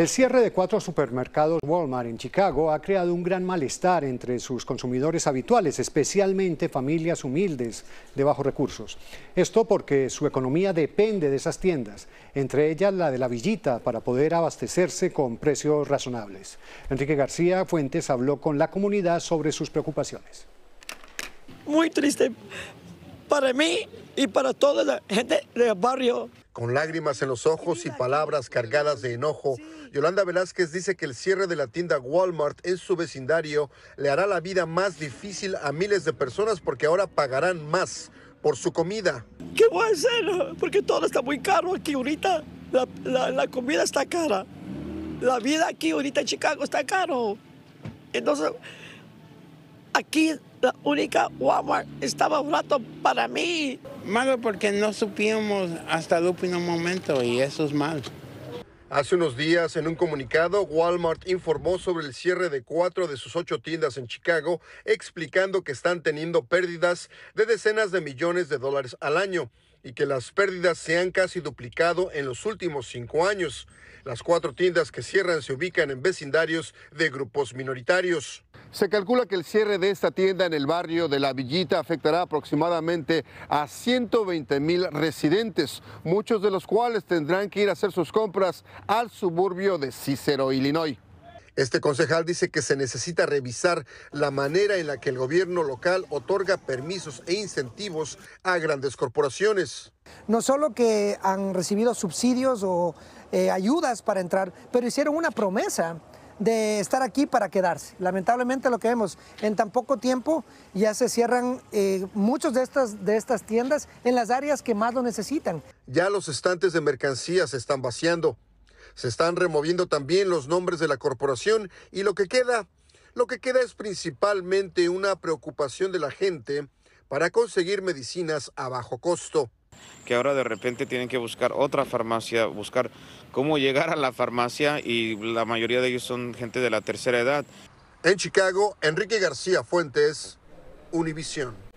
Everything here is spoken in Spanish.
El cierre de cuatro supermercados Walmart en Chicago ha creado un gran malestar entre sus consumidores habituales, especialmente familias humildes de bajos recursos. Esto porque su economía depende de esas tiendas, entre ellas la de la Villita, para poder abastecerse con precios razonables. Enrique García Fuentes habló con la comunidad sobre sus preocupaciones. Muy triste para mí y para toda la gente del barrio con lágrimas en los ojos y palabras cargadas de enojo, Yolanda Velázquez dice que el cierre de la tienda Walmart en su vecindario le hará la vida más difícil a miles de personas porque ahora pagarán más por su comida. ¿Qué voy a hacer? Porque todo está muy caro aquí ahorita. La, comida está cara. La vida aquí ahorita en Chicago está caro. Entonces, Aquí la única Walmart estaba rato para mí. Malo porque no supimos hasta el último momento y eso es malo. Hace unos días, en un comunicado, Walmart informó sobre el cierre de cuatro de sus ocho tiendas en Chicago, explicando que están teniendo pérdidas de decenas de millones de dólares al año y que las pérdidas se han casi duplicado en los últimos cinco años. Las cuatro tiendas que cierran se ubican en vecindarios de grupos minoritarios. Se calcula que el cierre de esta tienda en el barrio de La Villita afectará aproximadamente a 120 mil residentes, muchos de los cuales tendrán que ir a hacer sus compras al suburbio de Cicero, Illinois. Este concejal dice que se necesita revisar la manera en la que el gobierno local otorga permisos e incentivos a grandes corporaciones. No solo que han recibido subsidios o eh, ayudas para entrar, pero hicieron una promesa de estar aquí para quedarse. Lamentablemente lo que vemos, en tan poco tiempo ya se cierran eh, muchas de estas, de estas tiendas en las áreas que más lo necesitan. Ya los estantes de mercancías se están vaciando. Se están removiendo también los nombres de la corporación y lo que queda, lo que queda es principalmente una preocupación de la gente para conseguir medicinas a bajo costo que ahora de repente tienen que buscar otra farmacia, buscar cómo llegar a la farmacia y la mayoría de ellos son gente de la tercera edad. En Chicago, Enrique García Fuentes, Univisión.